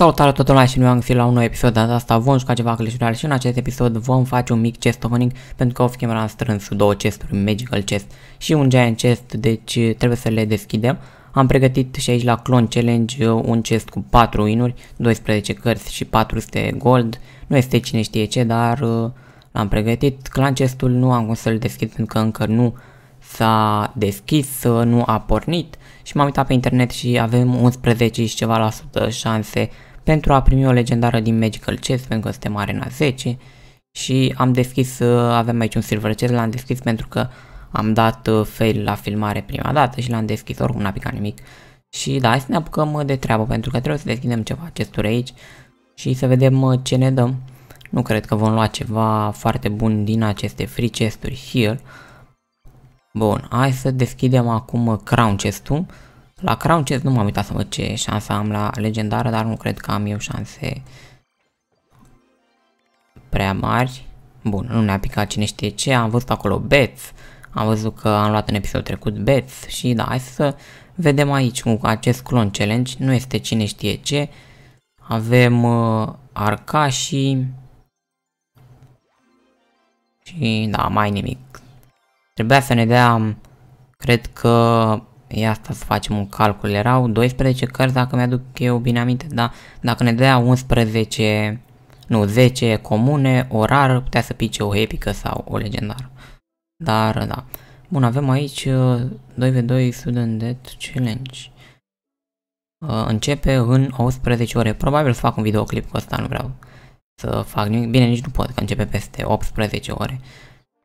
Salutare tuturor și noi am găsit la un nou episod, de asta vom juca ceva căleșurile și în acest episod vom face un mic chest opening pentru că off camera am strâns două chesturi, un magical chest și un giant chest, deci uh, trebuie să le deschidem. Am pregătit și aici la Clone Challenge uh, un chest cu 4 inuri, 12 cărți și 400 gold, nu este cine știe ce, dar uh, l-am pregătit. Clan chestul nu am cum să-l deschid pentru că încă nu s-a deschis, nu a pornit și m-am uitat pe internet și avem 11 și ceva la sută șanse pentru a primi o legendară din Magical Chess pentru că suntem Arena 10 și am deschis, uh, avem aici un Silver Chest, l-am deschis pentru că am dat uh, fail la filmare prima dată și l-am deschis, oricum n-a picat nimic. Și da, hai să ne apucăm uh, de treabă, pentru că trebuie să deschidem ceva chesturi aici și să vedem ce ne dăm. Nu cred că vom lua ceva foarte bun din aceste free chesturi here. Bun, hai să deschidem acum crown chest-ul la Crown Chess nu m-am uitat să văd ce șansa am la legendară, dar nu cred că am eu șanse prea mari. Bun, nu ne-a picat cine știe ce, am văzut acolo Beth, am văzut că am luat în episodul trecut Beth și da, hai să vedem aici cu acest clon challenge, nu este cine știe ce. Avem uh, Arca și... Și da, mai nimic. Trebuia să ne dea, cred că ia asta să facem un calcul, erau 12 cărți dacă mi-aduc eu bine aminte, da? dacă ne dea 11, nu, 10 comune, orar, putea să pice o epică sau o legendară. Dar, da. Bun, avem aici 2v2 uh, Student Death Challenge. Uh, începe în 18 ore. Probabil să fac un videoclip cu ăsta, nu vreau să fac nimic. Bine, nici nu pot, că începe peste 18 ore.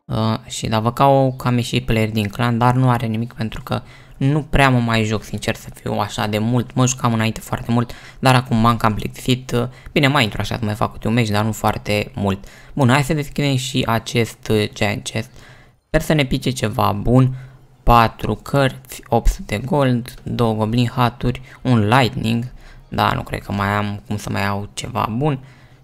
Uh, și da, vă cau cam și player din clan, dar nu are nimic pentru că nu prea mă mai joc, sincer să fiu, așa de mult. Mă jucam înainte foarte mult, dar acum m-am cam plictisit. Bine, mai intru așa, mai fac un meci, dar nu foarte mult. Bun, hai să deschidem și acest Giant Chest. Sper să ne pice ceva bun. 4 cărți, 800 de gold, 2 goblin haturi, un lightning, da, nu cred că mai am cum să mai au ceva bun,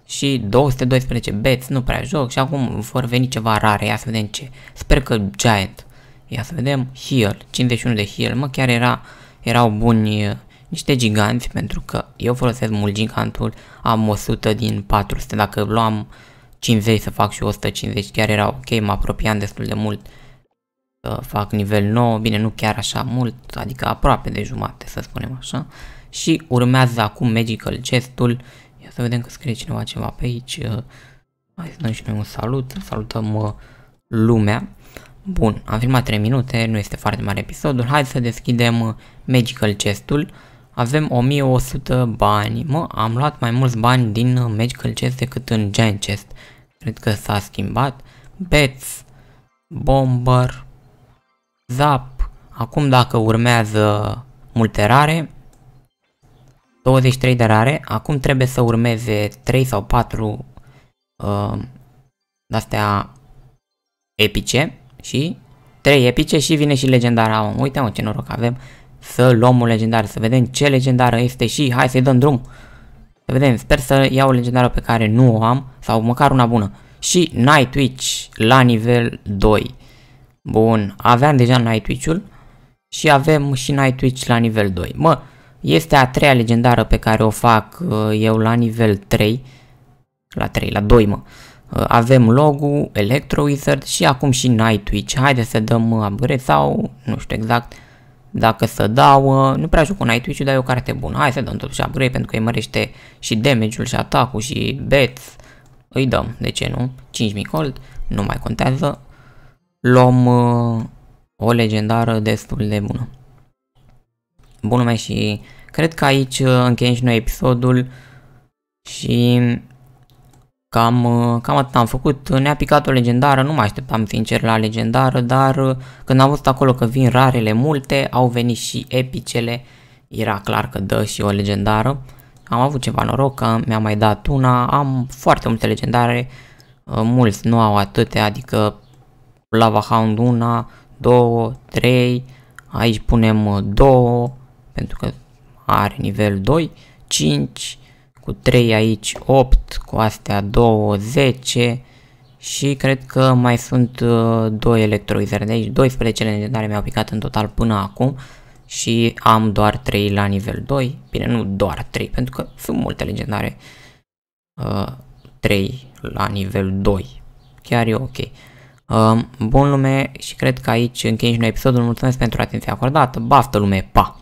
și 212 bets, nu prea joc și acum vor veni ceva rare, ia să vedem ce. Sper că Giant Ia să vedem, Heal, 51 de Heal, mă, chiar era, erau buni eh, niște giganți pentru că eu folosesc mult gigantul, am 100 din 400, dacă luam 50 să fac și 150 chiar era ok, mă apropiam destul de mult să fac nivel 9, bine nu chiar așa mult, adică aproape de jumate să spunem așa și urmează acum Magical Gestul, ia să vedem că scrie cineva ceva pe aici, hai să dăm și noi un salut, salutăm eh, lumea Bun, am filmat 3 minute, nu este foarte mare episodul, hai să deschidem uh, Magical Chest-ul. Avem 1100 bani, mă, am luat mai mulți bani din uh, Magical Chest decât în Giant Chest. Cred că s-a schimbat. Bets, Bomber, Zap. Acum dacă urmează multe rare, 23 de rare, acum trebuie să urmeze 3 sau 4 uh, astea epice și 3 epice și vine și legendara. Om. Uite mă ce noroc avem să luăm un legendar, să vedem ce legendară este și hai să-i dăm drum. Să vedem, sper să iau o legendară pe care nu o am sau măcar una bună. Și Nightwitch la nivel 2. Bun, aveam deja Nightwitch-ul și avem și Nightwitch la nivel 2. Mă, este a treia legendară pe care o fac uh, eu la nivel 3. La 3, la 2 mă. Uh, Uh, avem logo, Electro Wizard și acum și Nightwitch. Haideți să dăm uh, upgrade sau nu știu exact dacă să dau, uh, nu prea joc cu nightwitch Twitch, dar e o carte bună. Hai să dăm totuși upgrade pentru că îi mărește și damage-ul și atacul și bets. Îi dăm, de ce nu? 5000 gold, nu mai contează. Luăm uh, o legendară destul de bună. Bună mai și cred că aici încheiem și noi episodul și Cam, cam atât am făcut. Ne-a picat o legendară, nu mă așteptam sincer la legendară, dar uh, când am văzut acolo că vin rarele multe, au venit și epicele, era clar că dă și o legendară. Am avut ceva noroc că mi-a mai dat una, am foarte multe legendare, uh, mulți nu au atâtea, adică Lava Hound una, două, trei, aici punem uh, două, pentru că are nivel 2, 5, cu 3 aici 8, cu astea 2, 10 și cred că mai sunt uh, 2 electroizere de aici, 12 legendare mi-au picat în total până acum și am doar 3 la nivel 2, bine nu doar 3 pentru că sunt multe legendare uh, 3 la nivel 2, chiar e ok. Uh, bun lume și cred că aici încheiem și noi episodul, mulțumesc pentru atenția acordată, baftă lume, pa!